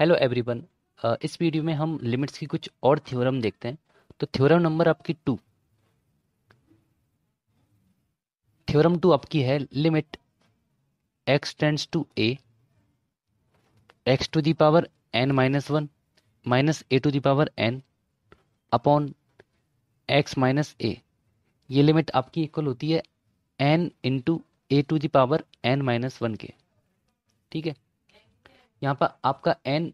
hello everyone इस video में हम लिमिट्स की कुछ और थ्योरम देखते हैं तो थ्योरम नंबर आपकी टू थ्योरम टू आपकी है limit x tends to a x to the power n minus one minus a to the power n upon x minus a ये लिमिट आपकी इक्वल होती है n into a to the power n minus one के ठीक है यहाँ पर आपका एन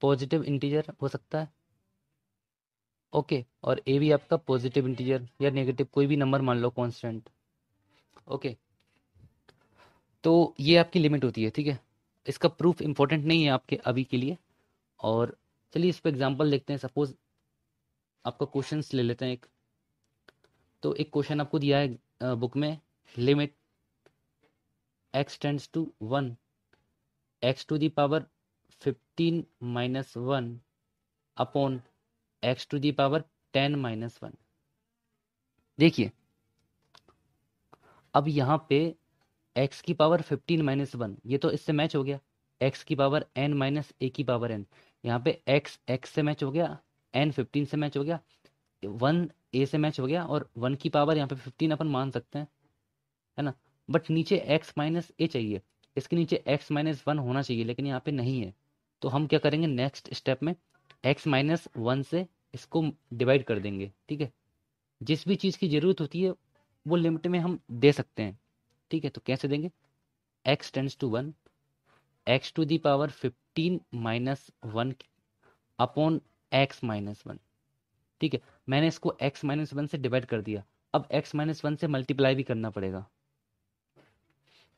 पॉजिटिव इंटीजर हो सकता है ओके और ए भी आपका पॉजिटिव इंटीजर या नेगेटिव कोई भी नंबर मान लो कांस्टेंट ओके तो ये आपकी लिमिट होती है ठीक है इसका प्रूफ इम्पोर्टेंट नहीं है आपके अभी के लिए और चलिए इस पर एग्जाम्पल देखते हैं सपोज आपका क्वेश्चन ले लेते हैं एक तो एक क्वेश्चन आपको दिया है बुक में limit x tends to one x to the power fifteen minus one upon x to the power ten minus one देखिए अब यहाँ पे एक्स की पावर फिफ्टीन माइनस वन ये तो इससे मैच हो गया एक्स की पावर एन माइनस ए की पावर एन यहाँ पे एक्स एक्स से मैच हो गया एन फिफ्टीन से मैच हो गया वन ए से मैच हो गया और वन की पावर यहाँ पे फिफ्टीन अपन मान सकते हैं है ना बट नीचे एक्स माइनस ए चाहिए इसके नीचे एक्स माइनस वन होना चाहिए लेकिन यहाँ पे नहीं है तो हम क्या करेंगे नेक्स्ट स्टेप में एक्स माइनस वन से इसको डिवाइड कर देंगे ठीक है जिस भी चीज़ की ज़रूरत होती है वो लिमिट में हम दे सकते हैं ठीक है तो कैसे देंगे x tends to one x to the power fifteen minus one upon x minus one ठीक है मैंने इसको एक्स माइनस वन से डिवाइड कर दिया अब एक्स माइनस वन से मल्टीप्लाई भी करना पड़ेगा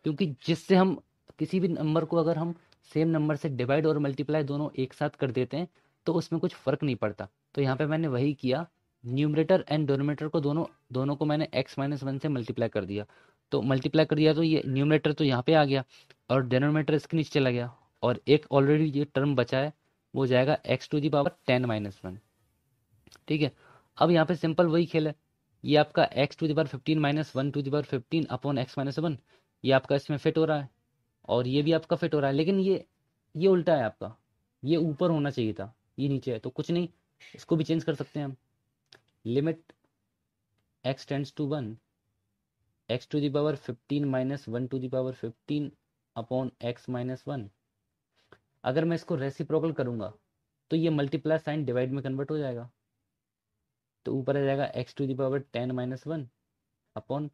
क्योंकि जिससे हम किसी भी नंबर को अगर हम सेम नंबर से डिवाइड और मल्टीप्लाई दोनों एक साथ कर देते हैं तो उसमें कुछ फ़र्क नहीं पड़ता तो यहाँ पे मैंने वही किया न्यूमरेटर एंड डोनोमेटर को दोनों दोनों को मैंने एक्स माइनस वन से मल्टीप्लाई कर दिया तो मल्टीप्लाई कर दिया तो ये न्यूमरेटर तो यहाँ पे आ गया और डेनोमेटर इसके नीचे चला गया और एक ऑलरेडी ये टर्म बचा है वो जाएगा x to the power ten minus one ठीक है अब यहाँ पे सिंपल वही खेल है ये आपका x to the power fifteen minus one to the power fifteen upon x minus one ये आपका इसमें फिट हो रहा है और ये भी आपका फिट हो रहा है लेकिन ये ये उल्टा है आपका ये ऊपर होना चाहिए था ये नीचे है तो कुछ नहीं इसको भी चेंज कर सकते हैं हम limit x tends to one x to the power fifteen minus one to the power fifteen upon x minus one अगर मैं इसको रेसिप्रोकल करूंगा तो ये मल्टीप्लाई साइन डिवाइड में कन्वर्ट हो जाएगा तो ऊपर आ जाएगा x to the power ten minus one upon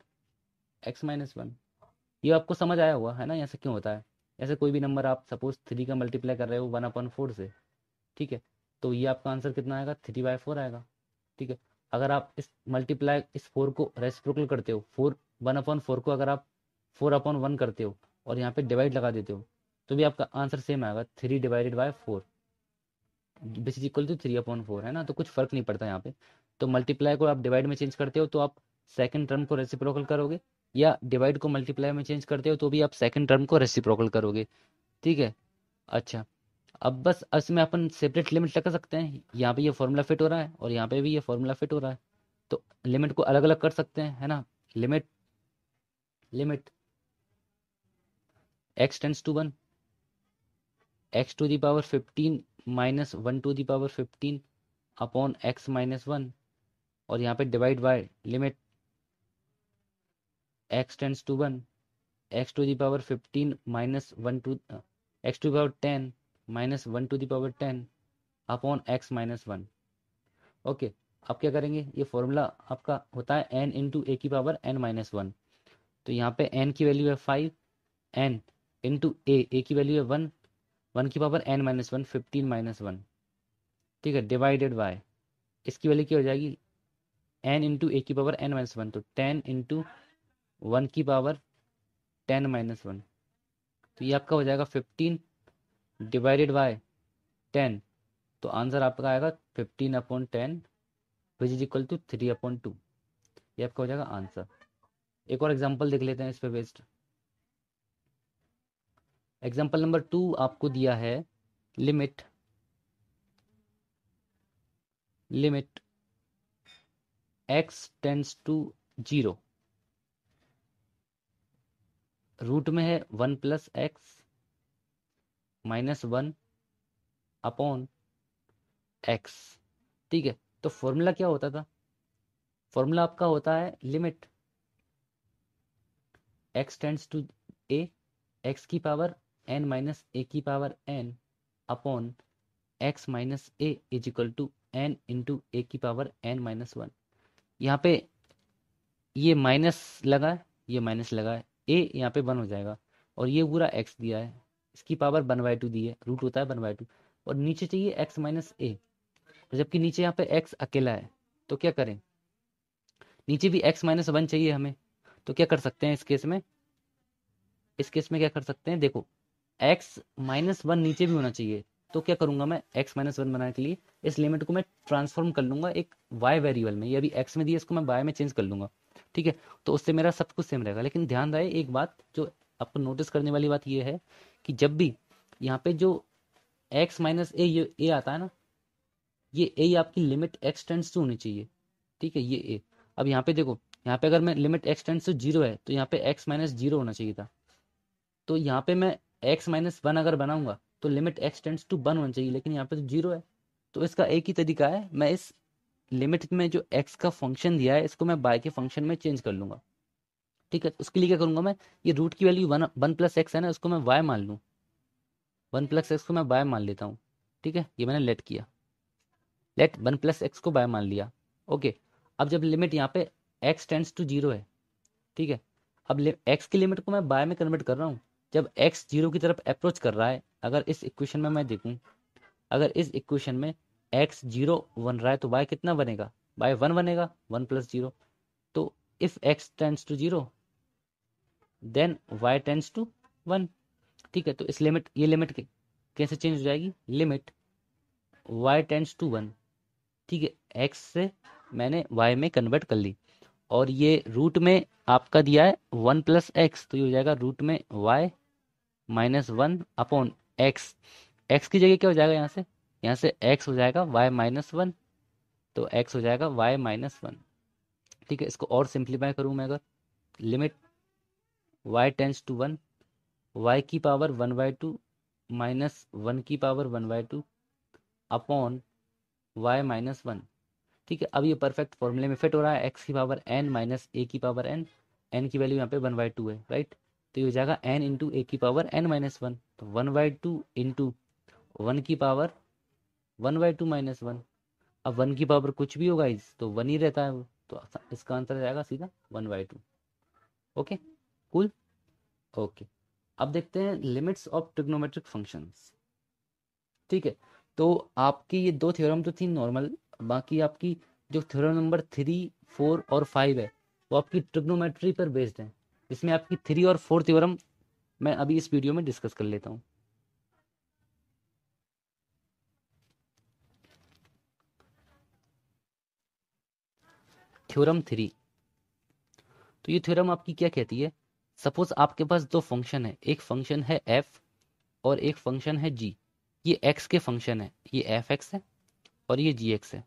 x minus one ये आपको समझ आया हुआ है ना ऐसा क्यों होता है ऐसे कोई भी नंबर आप सपोज थ्री का मल्टीप्लाई कर रहे हो वन अपॉइंट फोर से ठीक है तो ये आपका आंसर कितना आएगा थ्री बाय फोर आएगा ठीक है अगर आप इस मल्टीप्लाई इस फोर को रेसिप्रोकल करते हो फोर वन अपॉन फोर को अगर आप फोर अपॉन वन करते हो और यहाँ पे डिवाइड लगा देते हो तो भी आपका आंसर सेम आएगा three divided by four which is equal to three upon four है ना तो कुछ फर्क नहीं पड़ता यहाँ पे तो मल्टीप्लाई को आप डिवाइड में चेंज करते हो तो आप सेकेंड टर्म को रेसिप्रोकल करोगे या डिवाइड को मल्टीप्लाई में चेंज करते हो तो भी आप सेकेंड टर्म को रेसिप्रोकल करोगे ठीक है अच्छा अब बस इसमें अपन सेपरेट लिमिट लगा सकते हैं यहाँ पे ये यह फॉर्मूला फिट हो रहा है और यहाँ पे भी ये फॉर्मूला फिट हो रहा है तो लिमिट को अलग अलग कर सकते हैं है ना limit limit x tends to one x to the power fifteen minus one to the power fifteen upon x minus one और यहाँ पे divide by limit x tends to one x to the power fifteen minus one to x to the power ten minus one to the power ten upon x minus one okay आप क्या करेंगे ये formula आपका होता है एन इंटू ए की power n minus one तो यहाँ पे एन की वैल्यू है five n into a a की वैल्यू है वन वन की power n minus one fifteen minus one ठीक है डिवाइडेड बाय इसकी वैल्यू क्या हो जाएगी एन इंटू ए की पावर एन माइनस वन तो टेन इंटू वन की पावर टेन माइनस वन तो ये आपका हो जाएगा फिफ्टीन डिवाइडेड बाय टेन तो आंसर आपका आएगा fifteen upon ten which is equal to three upon two ये आपका हो जाएगा आंसर एक और एग्जाम्पल देख लेते हैं इस पे बेस्ड एग्जाम्पल नंबर टू आपको दिया है limit limit x tends to zero root में है one plus x minus one upon x ठीक है तो फॉर्मूला क्या होता था फॉर्मूला आपका होता है limit x tends to a x की पावर एन माइनस ए की power n upon x minus a is equal to n into a की पावर एन माइनस वन यहाँ पे ये माइनस लगा है ये माइनस लगा है ए यहाँ पे वन हो जाएगा और ये पूरा एक्स दिया है इसकी पावर वन बाई टू दी है रूट होता है वन बाई टू और नीचे चाहिए एक्स माइनस ए जबकि नीचे यहाँ पे एक्स अकेला है तो क्या करें नीचे भी एक्स माइनस वन चाहिए हमें तो क्या कर सकते हैं इस केस में इस केस में क्या कर सकते हैं देखो एक्स माइनस वन नीचे भी होना चाहिए तो क्या करूंगा मैं एक्स माइनस वन बनाने के लिए इस लिमिट को मैं ट्रांसफॉर्म कर लूंगा एक वाई वेरिएबल में ये अभी एक्स में दिए इसको मैं वाई में चेंज कर लूंगा ठीक है तो उससे मेरा सब कुछ सेम रहेगा लेकिन ध्यान रहे एक बात जो आपको नोटिस करने वाली बात यह है कि जब भी यहाँ पे जो एक्स माइनस ए ये ए आता है ना ये ए आपकी लिमिट एक्सटेंड्स टू होनी चाहिए ठीक है ये ए अब यहाँ पे देखो यहाँ पे अगर मैं लिमिट एक्सटेंड्स टू जीरो है तो यहाँ पे एक्स माइनस जीरो होना चाहिए था तो यहाँ पे मैं एक्स माइनस वन अगर बनाऊंगा तो लिमिट एक्सटेंड्स टू वन होना चाहिए लेकिन यहाँ पे तो जीरो है तो इसका एक ही तरीका है मैं इस लिमिट में जो एक्स का फंक्शन दिया है इसको मैं बाय के फंक्शन में चेंज कर लूंगा ठीक है तो उसके लिए क्या करूंगा मैं ये रूट की value one one plus x है ना उसको मैं वाई मान लूँ वन प्लस एक्स को मैं बाय मान लेता हूँ ठीक है ये मैंने लेट किया लेट वन प्लस एक्स को बाय मान लिया ओके अब जब लिमिट यहाँ पे एक्स टेंस टू जीरो है ठीक है अब एक्स की लिमिट को मैं बाय में कन्वर्ट कर रहा हूँ जब एक्स जीरो की तरफ अप्रोच कर रहा है अगर इस इक्वेशन में मैं देखूँ अगर इस इक्वेशन में एक्स जीरो बन रहा है तो वाई कितना बनेगा वाई वन बनेगा वन प्लस जीरो तो if x tends to zero then y tends to one ठीक है तो इस लिमिट ये लिमिट कैसे चेंज हो जाएगी limit y tends to one ठीक है एक्स से मैंने वाई में कन्वर्ट कर ली और ये रूट में आपका दिया है वन प्लस एक्स तो ये हो जाएगा रूट में y minus one upon x x की जगह क्या हो जाएगा यहाँ से यहाँ से x हो जाएगा y माइनस वन तो x हो जाएगा y माइनस वन ठीक है इसको और सिंप्लीफाई करूँ मैं अगर limit y tends to one y की power one by two minus one की power one by two upon y minus one ठीक है अब ये परफेक्ट फॉर्मूले में फिट हो रहा है x की पावर n माइनस ए की पावर n n की वैल्यू यहाँ पे वन बाई टू है राइट तो ये हो जाएगा n इंटू ए की पावर n माइनस वन तो one by two into one की power one by two minus one अब वन की पावर कुछ भी होगा इस तो वन ही रहता है वो तो इसका आंसर जाएगा सीधा one by two okay cool okay अब देखते हैं लिमिट्स ऑफ ट्रिग्नोमेट्रिक फंक्शन ठीक है तो आपकी ये दो थ्योरम तो थी नॉर्मल बाकी आपकी जो थ्योरम नंबर थ्री फोर और फाइव है वो आपकी ट्रिग्नोमेट्री पर बेस्ड है इसमें आपकी थ्री और फोर थ्योरम मैं अभी इस वीडियो में डिस्कस कर लेता हूँ थ्योरम थ्री तो ये थ्योरम आपकी क्या कहती है सपोज आपके पास दो फंक्शन है एक फंक्शन है एफ और एक फंक्शन है जी ये एक्स के फंक्शन है ये एफ एक्स है और ये जी एक्स है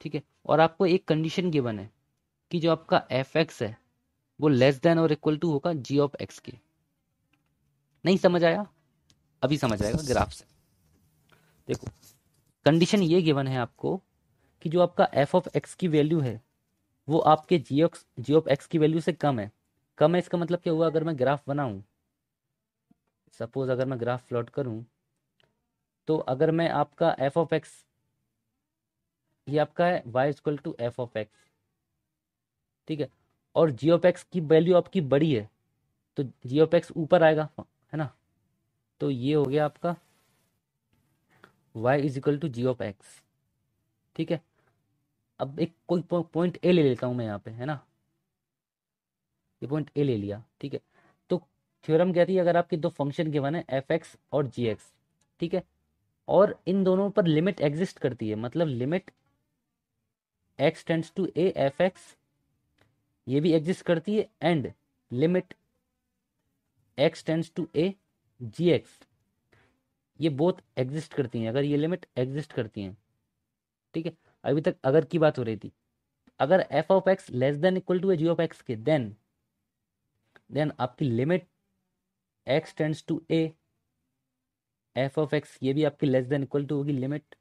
ठीक है और आपको एक कंडीशन गिवन है कि जो आपका एफ एक्स है वो लेस देन और इक्वल टू होगा जी ऑफ एक्स के नहीं समझ आया अभी समझ आएगा ग्राफ से देखो कंडीशन ये गिवन है आपको कि जो आपका एफ ऑफ एक्स की वैल्यू है वो आपके जियो जियो जी एक्स की वैल्यू से कम है कम है इसका मतलब क्या हुआ अगर मैं ग्राफ बनाऊं सपोज अगर मैं ग्राफ प्लॉट करूं तो अगर मैं आपका एफ ऑफ एक्स ये आपका है y is equal to f of x ठीक है और जियो पैक्स एक्स की वैल्यू आपकी बड़ी है तो जियो पैक्स एक्स ऊपर आएगा है ना तो ये हो गया आपका वाई इज इक्वल टू जियो पैक्स एक्स ठीक है अब एक कोई पॉइंट ए ले लेता हूँ मैं यहाँ पे है ना ये पॉइंट ए ले लिया ठीक है तो थ्योरम कहती है अगर आपके दो फंक्शन के है एफ एक्स और जी एक्स ठीक है और इन दोनों पर लिमिट एग्जिस्ट करती है मतलब limit x tends to a f x ये भी एग्जिस्ट करती है and limit x tends to a g x ये बोथ एग्जिस्ट करती हैं अगर ये लिमिट एग्जिस्ट करती हैं ठीक है अभी तक अगर की बात हो रही थी अगर f of x less than equal to है जी ऑफ एक्स के देन देन आपकी limit x tends to a f of x ये भी आपकी लेस देन इक्वल टू होगी limit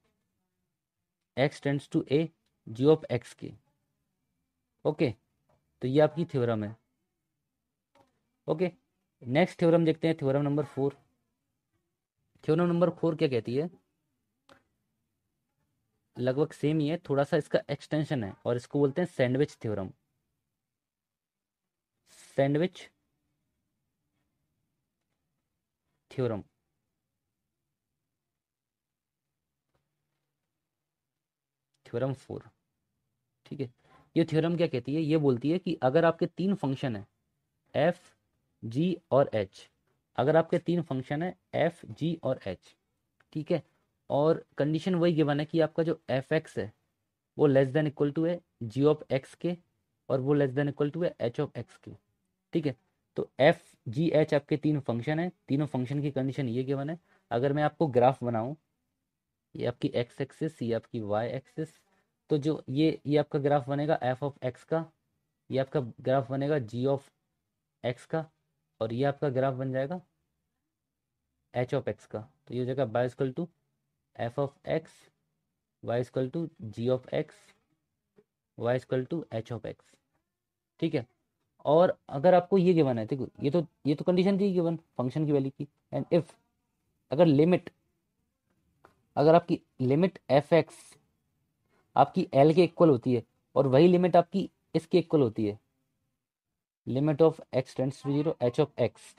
x tends to a g of x के okay तो ये आपकी थ्योरम है ओके नेक्स्ट थ्योरम देखते हैं theorem number four theorem number four क्या कहती है लगभग सेम ही है थोड़ा सा इसका एक्सटेंशन है और इसको बोलते हैं sandwich theorem sandwich theorem theorem four ठीक है ये थ्योरम क्या कहती है ये बोलती है कि अगर आपके तीन फंक्शन है एफ जी और एच अगर आपके तीन फंक्शन है एफ जी और एच ठीक है और कंडीशन वही गिवन है कि आपका जो एफ एक्स है वो लेस देन इक्वल टू है जी ऑफ एक्स के और वो लेस देन इक्वल टू है एच ऑफ एक्स के ठीक है तो एफ जी एच आपके तीन फंक्शन है तीनों फंक्शन की कंडीशन ये गिवन है अगर मैं आपको ग्राफ बनाऊं ये आपकी एक्स एक्सिस ये आपकी वाई एक्सिस तो जो ये ये आपका ग्राफ बनेगा एफ ऑफ एक्स का ये आपका ग्राफ बनेगा जी ऑफ एक्स का और ये आपका ग्राफ बन जाएगा एच ऑफ एक्स का तो ये हो जाएगा बाइस्कल to f of x y equal to g of x y equal to h of x ठीक है और अगर आपको ये गिवन है देखो ये तो ये तो कंडीशन थी गिवन फंक्शन की वैल्यू की एंड इफ अगर लिमिट अगर आपकी लिमिट एफ एक्स आपकी एल के इक्वल होती है और वही लिमिट आपकी इसके इक्वल होती है limit of x tends to zero h of x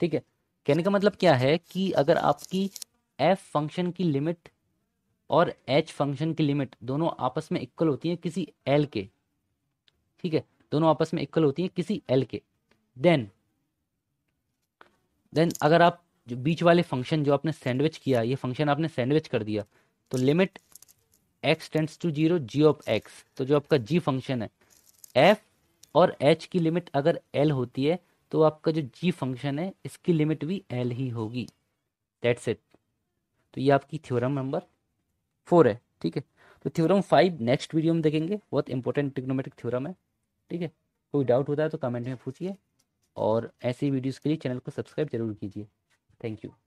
ठीक है कहने का मतलब क्या है कि अगर आपकी एफ फंक्शन की लिमिट और एच फंक्शन की लिमिट दोनों आपस में इक्वल होती हैं किसी एल के ठीक है दोनों आपस में इक्वल होती हैं किसी एल के देन देन अगर आप जो बीच वाले फंक्शन जो आपने सैंडविच किया ये फंक्शन आपने सैंडविच कर दिया तो limit x tends to zero g of x तो जो आपका जी फंक्शन है एफ और एच की लिमिट अगर एल होती है तो आपका जो जी फंक्शन है इसकी लिमिट भी एल ही होगी दैट्स इट तो ये आपकी थ्योरम नंबर फोर है ठीक है तो थ्योरम फाइव नेक्स्ट वीडियो में देखेंगे बहुत इंपॉर्टेंट टिक्नोमेटिक थ्योरम है ठीक है कोई डाउट होता है तो कमेंट में पूछिए और ऐसी वीडियोज़ के लिए चैनल को सब्सक्राइब जरूर कीजिए थैंक यू